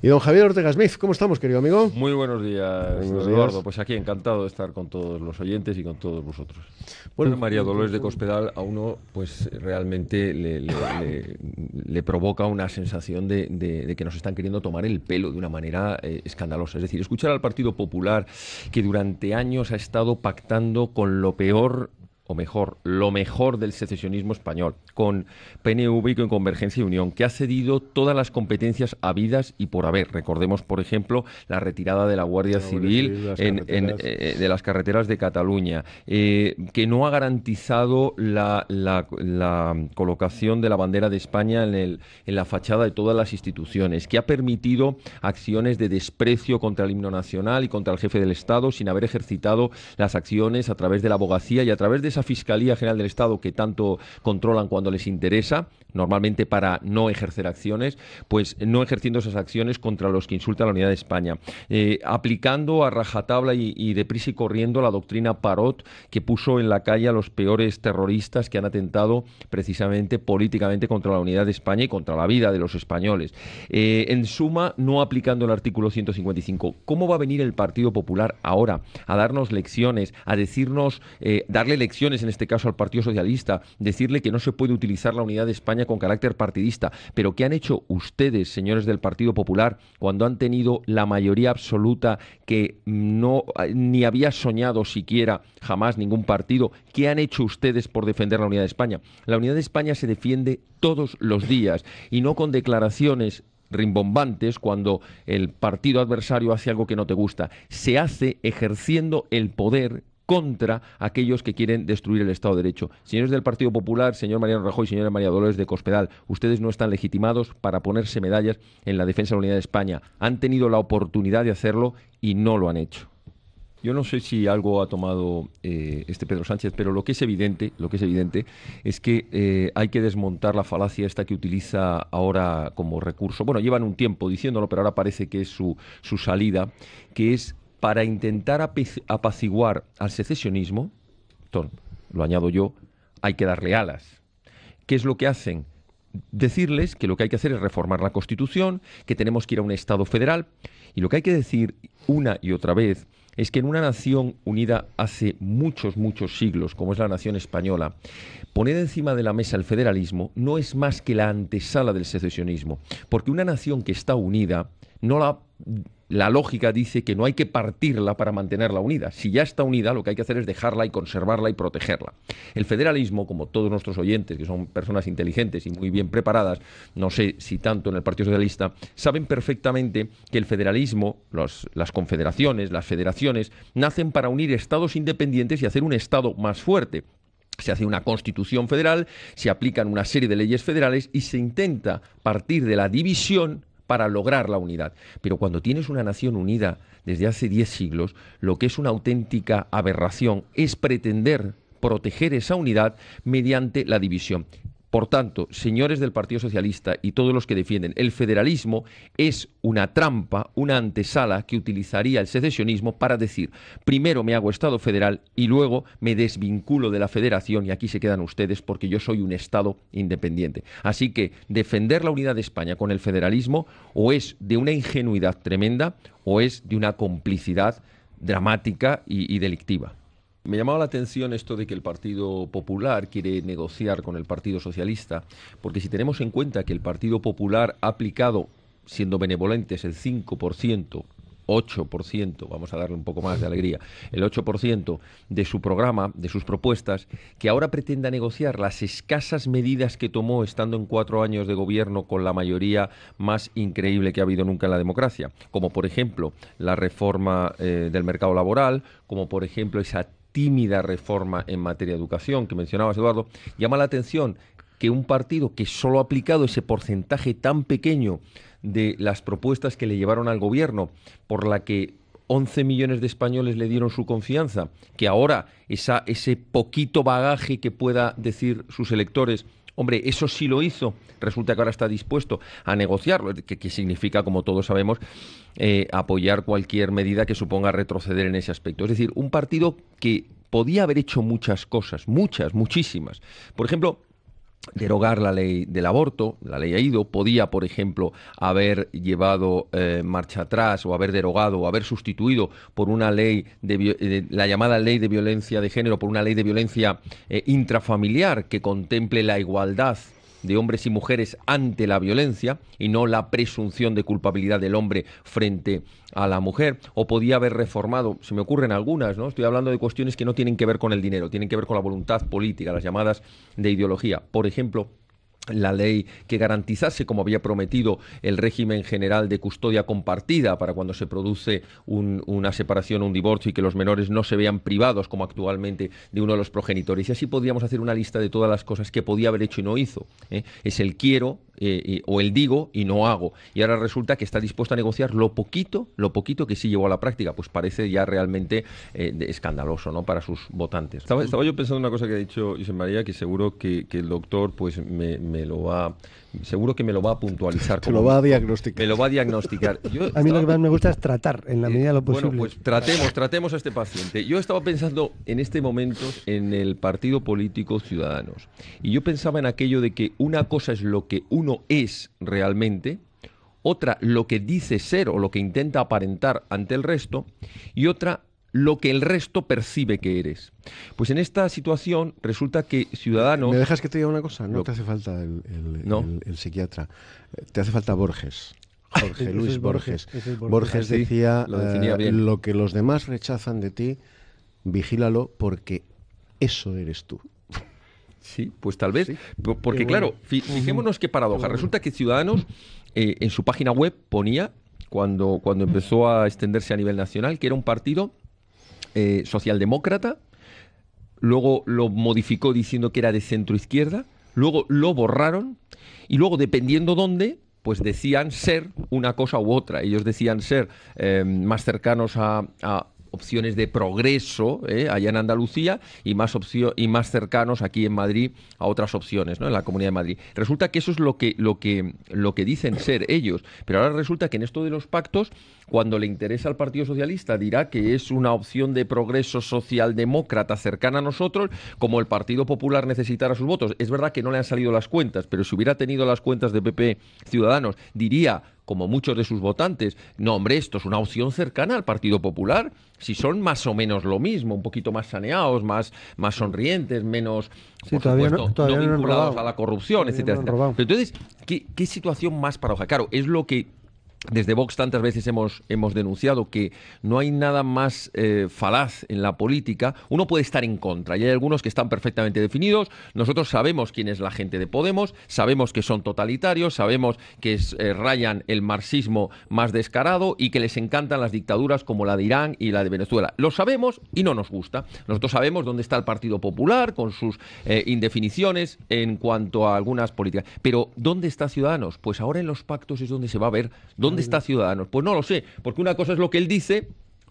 Y don Javier Ortega Smith, ¿cómo estamos, querido amigo? Muy buenos días, Eduardo. Pues aquí encantado de estar con todos los oyentes y con todos vosotros. Bueno, pues María Dolores de eh, Cospedal a uno, pues realmente le, provoca una sensación de, que nos están queriendo tomar el pelo de una manera eh, escandalosa. Es decir, escuchar al Partido Popular que durante años ha estado pactando con lo peor o mejor, lo mejor del secesionismo español, con PNV y con Convergencia y Unión, que ha cedido todas las competencias habidas y por haber. Recordemos, por ejemplo, la retirada de la Guardia Civil eh, de las carreteras de Cataluña, eh, que no ha garantizado la, colocación de la bandera de España en, en la fachada de todas las instituciones, que ha permitido acciones de desprecio contra el himno nacional y contra el jefe del Estado sin haber ejercitado las acciones a través de la abogacía y a través de Fiscalía General del Estado que tanto controlan cuando les interesa, normalmente para no ejercer acciones, pues no ejerciendo esas acciones contra los que insultan la unidad de España, eh, aplicando a rajatabla y, deprisa y corriendo la doctrina Parot que puso en la calle a los peores terroristas que han atentado precisamente políticamente contra la unidad de España y contra la vida de los españoles. Eh, en suma, no aplicando el artículo 155. ¿Cómo va a venir el Partido Popular ahora a darnos lecciones, a decirnos, eh, darle lecciones? en este caso al Partido Socialista, decirle que no se puede utilizar la unidad de España con carácter partidista. Pero ¿qué han hecho ustedes, señores del Partido Popular, cuando han tenido la mayoría absoluta que no eh, ni había soñado siquiera jamás ningún partido? ¿Qué han hecho ustedes por defender la unidad de España? La unidad de España se defiende todos los días y no con declaraciones rimbombantes cuando el partido adversario hace algo que no te gusta. Se hace ejerciendo el poder contra aquellos que quieren destruir el Estado de Derecho. Señores del Partido Popular, señor Mariano Rajoy, señora María Dolores de Cospedal, ustedes no están legitimados para ponerse medallas en la defensa de la unidad de España. Han tenido la oportunidad de hacerlo y no lo han hecho. Yo no sé si algo ha tomado eh, este Pedro Sánchez, pero lo que es evidente, lo que es evidente, es que eh, hay que desmontar la falacia esta que utiliza ahora como recurso. Bueno, llevan un tiempo diciéndolo, pero ahora parece que es su, su salida, que es para intentar apaciguar al secesionismo, lo añado yo, hay que darle alas. ¿Qué es lo que hacen? Decirles que lo que hay que hacer es reformar la Constitución, que tenemos que ir a un Estado federal. Y lo que hay que decir una y otra vez es que en una nación unida hace muchos, muchos siglos, como es la nación española, poner encima de la mesa el federalismo no es más que la antesala del secesionismo, porque una nación que está unida no la la lógica dice que no hay que partirla para mantenerla unida. Si ya está unida, lo que hay que hacer es dejarla y conservarla y protegerla. El federalismo, como todos nuestros oyentes, que son personas inteligentes y muy bien preparadas, no sé si tanto en el Partido Socialista, saben perfectamente que el federalismo, las confederaciones, las federaciones, nacen para unir estados independientes y hacer un estado más fuerte se hace una constitución federal, se aplican una serie de leyes federales y se intenta partir de la división para lograr la unidad. Pero cuando tienes una nación unida desde hace 10 siglos, lo que es una auténtica aberración es pretender proteger esa unidad mediante la división. Por tanto, señores del Partido Socialista y todos los que defienden el federalismo, es una trampa, una antesala que utilizaría el secesionismo para decir, primero me hago Estado federal y luego me desvinculo de la federación y aquí se quedan ustedes porque yo soy un Estado independiente. Así que defender la unidad de España con el federalismo o es de una ingenuidad tremenda o es de una complicidad dramática y, delictiva. Me llamaba la atención esto de que el Partido Popular quiere negociar con el Partido Socialista, porque si tenemos en cuenta que el Partido Popular ha aplicado, siendo benevolentes, el 5%, 8%, vamos a darle un poco más de alegría, el 8% de su programa, de sus propuestas, que ahora pretenda negociar las escasas medidas que tomó estando en cuatro años de gobierno con la mayoría más increíble que ha habido nunca en la democracia, como por ejemplo la reforma eh, del mercado laboral, como por ejemplo esa tímida reforma en materia de educación que mencionabas, Eduardo, llama la atención que un partido que solo ha aplicado ese porcentaje tan pequeño de las propuestas que le llevaron al gobierno, por la que 11 millones de españoles le dieron su confianza, que ahora ese poquito bagaje que pueda decir sus electores Hombre, eso sí lo hizo. Resulta que ahora está dispuesto a negociarlo, que, significa, como todos sabemos, eh, apoyar cualquier medida que suponga retroceder en ese aspecto. Es decir, un partido que podía haber hecho muchas cosas, muchas, muchísimas. Por ejemplo, derogar la ley del aborto, la ley ha ido, podía, por ejemplo, haber llevado eh, marcha atrás o haber derogado o haber sustituido por una ley eh, de, la llamada ley de violencia de género por una ley de violencia eh, intrafamiliar que contemple la igualdad de hombres y mujeres ante la violencia y no la presunción de culpabilidad del hombre frente a la mujer, o podía haber reformado, se me ocurren algunas, ¿no? Estoy hablando de cuestiones que no tienen que ver con el dinero, tienen que ver con la voluntad política, las llamadas de ideología. Por ejemplo, la ley que garantizase, como había prometido, el régimen general de custodia compartida para cuando se produce una separación, o un divorcio y que los menores no se vean privados, como actualmente, de uno de los progenitores. Y así podríamos hacer una lista de todas las cosas que podía haber hecho y no hizo. ¿eh? Es el quiero, o el digo y no hago. Y ahora resulta que está dispuesto a negociar lo poquito, lo poquito que sí llevó a la práctica. Pues parece ya realmente eh, escandaloso, ¿no? Para sus votantes. Estaba, yo pensando una cosa que ha dicho José María, que seguro que, el doctor pues me, me lo va seguro que me lo va a puntualizar. lo va a diagnosticar. Me lo va a diagnosticar. a mí lo que más me gusta es tratar, en la eh, medida de lo posible. Bueno, pues tratemos, tratemos a este paciente. Yo estaba pensando en este momento en el partido político Ciudadanos. Y yo pensaba en aquello de que una cosa es lo que uno es realmente, otra lo que dice ser o lo que intenta aparentar ante el resto, y otra lo que el resto percibe que eres. Pues en esta situación resulta que Ciudadanos... Me dejas que te diga una cosa, no te hace falta el, el, psiquiatra, eh, te hace falta Borges. Jorge Luis Borges. Borges. Ah, decía eh, lo, que los demás rechazan de ti, vigílalo porque eso eres tú. Sí, pues tal vez. Porque, claro, fijémonos qué paradoja. Resulta que Ciudadanos eh, en su página web ponía, cuando, cuando empezó a extenderse a nivel nacional, que era un partido eh, socialdemócrata, luego lo modificó diciendo que era de centro izquierda, luego lo borraron y luego dependiendo dónde pues decían ser una cosa u otra. Ellos decían ser eh, más cercanos a opciones de progreso eh, allá en Andalucía y más, opcio y más cercanos aquí en Madrid a otras opciones, ¿no? en la Comunidad de Madrid. Resulta que eso es lo que, lo, que, lo que dicen ser ellos, pero ahora resulta que en esto de los pactos, cuando le interesa al Partido Socialista, dirá que es una opción de progreso socialdemócrata cercana a nosotros, como el Partido Popular necesitará sus votos. Es verdad que no le han salido las cuentas, pero si hubiera tenido las cuentas de PP Ciudadanos, diría como muchos de sus votantes, no, hombre, esto es una opción cercana al Partido Popular, si son más o menos lo mismo, un poquito más saneados, más, más sonrientes, menos, por supuesto, no, vinculados a la corrupción, etc. etcétera, entonces, ¿qué, ¿qué situación más paradoja? Claro, es lo que desde Vox tantas veces hemos, hemos denunciado que no hay nada más eh, falaz en la política. Uno puede estar en contra y hay algunos que están perfectamente definidos. Nosotros sabemos quién es la gente de Podemos, sabemos que son totalitarios, sabemos que eh, rayan el marxismo más descarado y que les encantan las dictaduras como la de Irán y la de Venezuela. Lo sabemos y no nos gusta. Nosotros sabemos dónde está el Partido Popular con sus eh, indefiniciones en cuanto a algunas políticas. Pero ¿dónde está Ciudadanos? Pues ahora en los pactos es donde se va a ver. ¿Dónde está Ciudadanos? Pues no lo sé, porque una cosa es lo que él dice,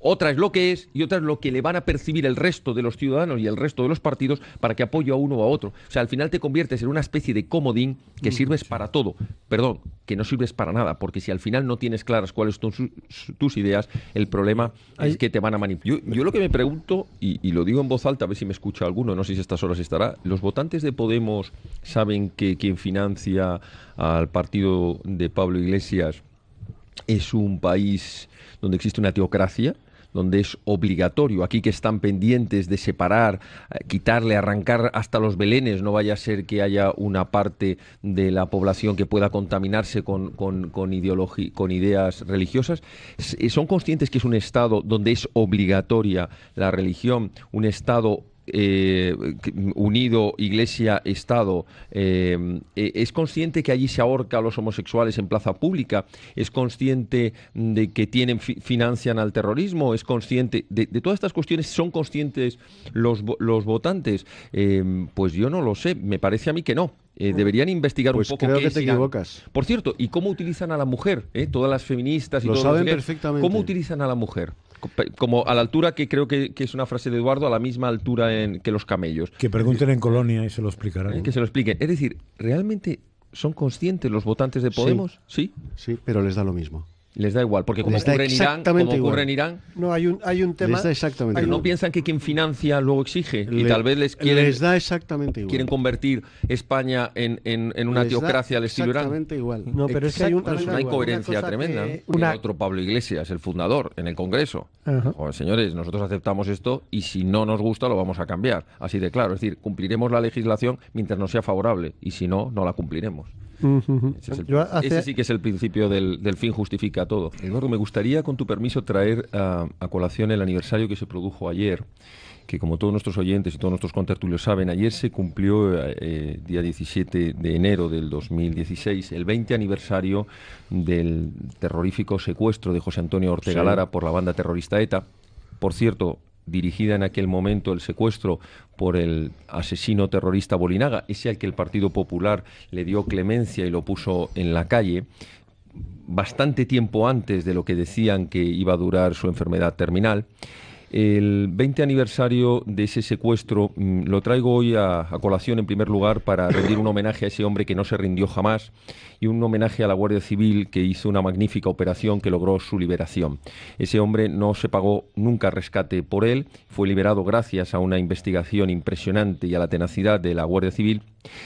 otra es lo que es y otra es lo que le van a percibir el resto de los ciudadanos y el resto de los partidos para que apoye a uno o a otro. O sea, al final te conviertes en una especie de comodín que mm, sirves para todo. Perdón, que no sirves para nada, porque si al final no tienes claras cuáles son tus, ideas, el problema es que te van a manipular. Yo, lo que me pregunto, y, y, lo digo en voz alta, a ver si me escucha alguno, no sé si a estas horas estará, ¿los votantes de Podemos saben que quien financia al partido de Pablo Iglesias es un país donde existe una teocracia, donde es obligatorio. Aquí que están pendientes de separar, eh, quitarle, arrancar hasta los belenes, no vaya a ser que haya una parte de la población que pueda contaminarse con, con ideas religiosas. Eh, ¿Son conscientes que es un Estado donde es obligatoria la religión, un Estado eh, unido Iglesia-Estado, em, e, ¿es consciente que allí se ahorca a los homosexuales en plaza pública? ¿Es consciente de que tienen financian al terrorismo? ¿Es consciente de, todas estas cuestiones? ¿Son conscientes los, los votantes? Em, pues yo no lo sé, me parece a mí que no. Eh, deberían investigar un pues poco. Creo que te Por cierto, ¿y cómo utilizan a la mujer? Eh, todas las feministas y Lo saben perfectamente. ¿Cómo utilizan a la mujer? Como a la altura que creo que, es una frase de Eduardo, a la misma altura en, que los camellos. Que pregunten en Colonia y se lo explicarán. Eh, que se lo expliquen. Es decir, ¿realmente son conscientes los votantes de Podemos? Sí, sí pero les da lo mismo. Les da igual, porque como ocurre, en Irán, como ocurre en Irán. No, hay un, hay un tema. no piensan que quien financia luego exige. y tal vez les quieren. Les da exactamente Quieren convertir España en, una teocracia al estilo Irán. Exactamente igual. No, pero es que hay una incoherencia tremenda. Otro Pablo Iglesias, el fundador, en el Congreso. señores, nosotros aceptamos esto y si no nos gusta lo vamos a cambiar. Así de claro. Es decir, cumpliremos la legislación mientras nos sea favorable. Y si no, no la cumpliremos ese, sí que es el principio del, fin justifica todo. Eduardo, me gustaría, con tu permiso, traer a, a colación el aniversario que se produjo ayer que como todos nuestros oyentes y todos nuestros contertulios saben, ayer se cumplió, eh, eh, día 17 de enero del 2016, el 20 aniversario del terrorífico secuestro de José Antonio Ortega Lara por la banda terrorista ETA. Por cierto, dirigida en aquel momento el secuestro por el asesino terrorista Bolinaga, ese al que el Partido Popular le dio clemencia y lo puso en la calle, bastante tiempo antes de lo que decían que iba a durar su enfermedad terminal, el 20 aniversario de ese secuestro mm, lo traigo hoy a, colación en primer lugar para rendir un homenaje a ese hombre que no se rindió jamás y un homenaje a la Guardia Civil que hizo una magnífica operación que logró su liberación. Ese hombre no se pagó nunca rescate por él, fue liberado gracias a una investigación impresionante y a la tenacidad de la Guardia Civil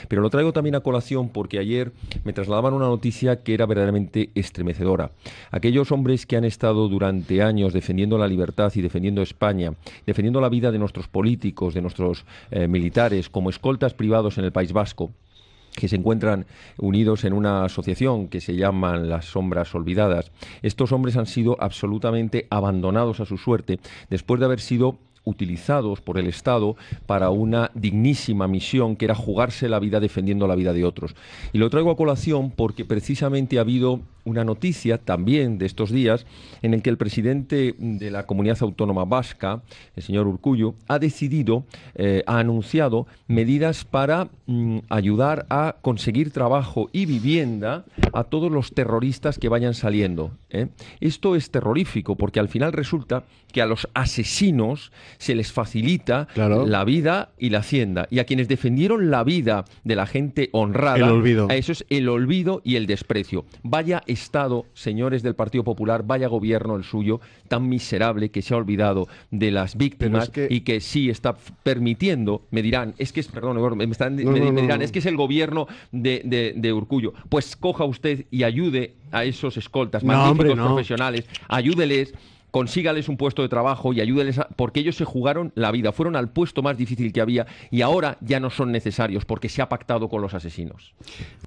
pero lo traigo también a colación porque ayer me trasladaban una noticia que era verdaderamente estremecedora. Aquellos hombres que han estado durante años defendiendo la libertad y defendiendo España, defendiendo la vida de nuestros políticos, de nuestros eh, militares, como escoltas privados en el País Vasco, que se encuentran unidos en una asociación que se llaman Las Sombras Olvidadas. Estos hombres han sido absolutamente abandonados a su suerte después de haber sido utilizados por el Estado para una dignísima misión que era jugarse la vida defendiendo la vida de otros. Y lo traigo a colación porque precisamente ha habido una noticia también de estos días en el que el presidente de la comunidad autónoma vasca, el señor Urcullo, ha decidido, eh, ha anunciado medidas para mm, ayudar a conseguir trabajo y vivienda a todos los terroristas que vayan saliendo. ¿eh? Esto es terrorífico porque al final resulta que a los asesinos se les facilita la vida y la hacienda. Y a quienes defendieron la vida de la gente honrada, a eso es el olvido y el desprecio. Vaya Estado, señores del Partido Popular, vaya gobierno el suyo, tan miserable que se ha olvidado de las víctimas y que sí está permitiendo, me dirán, es que es, perdón, me, están, es que es el gobierno de, de, Urcullo. Pues coja usted y ayude a esos escoltas magníficos profesionales, ayúdeles consígales un puesto de trabajo y ayúdenles porque ellos se jugaron la vida, fueron al puesto más difícil que había y ahora ya no son necesarios porque se ha pactado con los asesinos.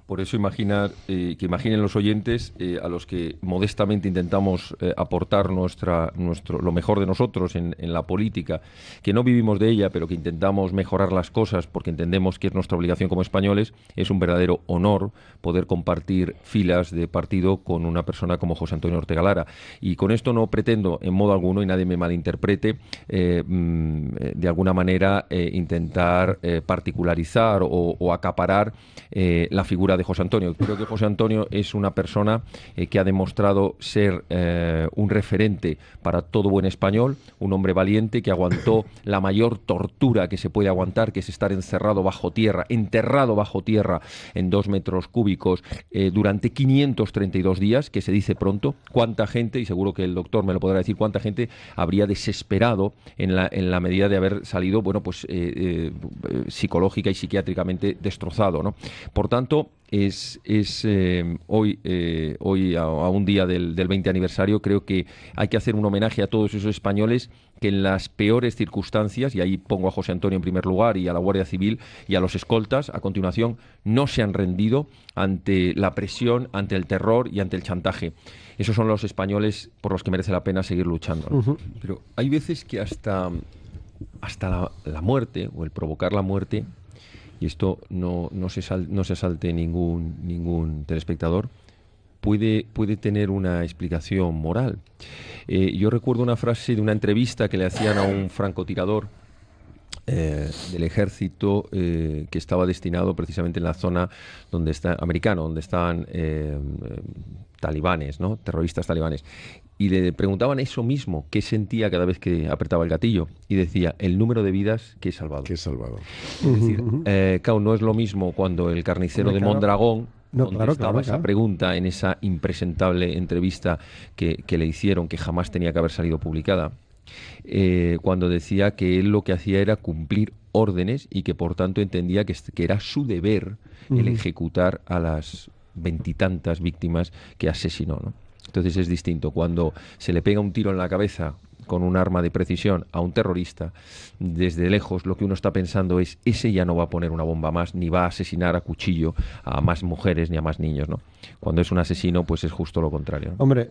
Por eso imaginar, eh, que imaginen los oyentes eh, a los que modestamente intentamos eh, aportar nuestra, nuestro, lo mejor de nosotros en, en la política, que no vivimos de ella, pero que intentamos mejorar las cosas porque entendemos que es nuestra obligación como españoles, es un verdadero honor poder compartir filas de partido con una persona como José Antonio Ortega Lara. Y con esto no pretendo en modo alguno, y nadie me malinterprete, eh, mm, eh, de alguna manera eh, intentar particularizar o, o acaparar la figura de José Antonio. Creo que José Antonio es una persona que ha demostrado ser un referente para todo buen español, un hombre valiente que aguantó la mayor tortura que se puede aguantar, que es estar encerrado bajo tierra, enterrado bajo tierra en dos metros cúbicos durante 532 días, que se dice pronto. ¿Cuánta gente, y seguro que el doctor me lo podrá decir, decir cuánta gente habría desesperado en la, en la medida de haber salido, bueno, pues eh, eh, eh, psicológica y psiquiátricamente destrozado, ¿no? Por tanto, es, em, hoy, eh, hoy a, un día del, del, 20 aniversario, creo que hay que hacer un homenaje a todos esos españoles que en las peores circunstancias, y ahí pongo a José Antonio en primer lugar y a la Guardia Civil y a los escoltas, a continuación, no se han rendido ante la presión, ante el terror y ante el chantaje. Esos son los españoles por los que merece la pena seguir luchando. Pero hay veces que hasta, hasta la muerte o el provocar la muerte y esto no, no, se, no se salte ningún, ningún telespectador, puede, puede tener una explicación moral. Eh, yo recuerdo una frase de una entrevista que le hacían a un francotirador eh, del ejército eh, que estaba destinado precisamente en la zona donde está americano, donde están eh, talibanes, ¿no? terroristas talibanes. Y le preguntaban eso mismo, qué sentía cada vez que apretaba el gatillo. Y decía, el número de vidas que he salvado. Que he salvado. Es decir, no es lo mismo cuando el carnicero de Mondragón no, estaba esa pregunta en esa impresentable entrevista que, le hicieron, que jamás tenía que haber salido publicada. Eh, cuando decía que él lo que hacía era cumplir órdenes y que por tanto entendía que, era su deber el ejecutar a las veintitantas víctimas que asesinó. ¿no? Entonces es distinto. Cuando se le pega un tiro en la cabeza con un arma de precisión a un terrorista, desde lejos lo que uno está pensando es ese ya no va a poner una bomba más, ni va a asesinar a cuchillo a más mujeres ni a más niños, ¿no? Cuando es un asesino, pues es justo lo contrario. Hombre,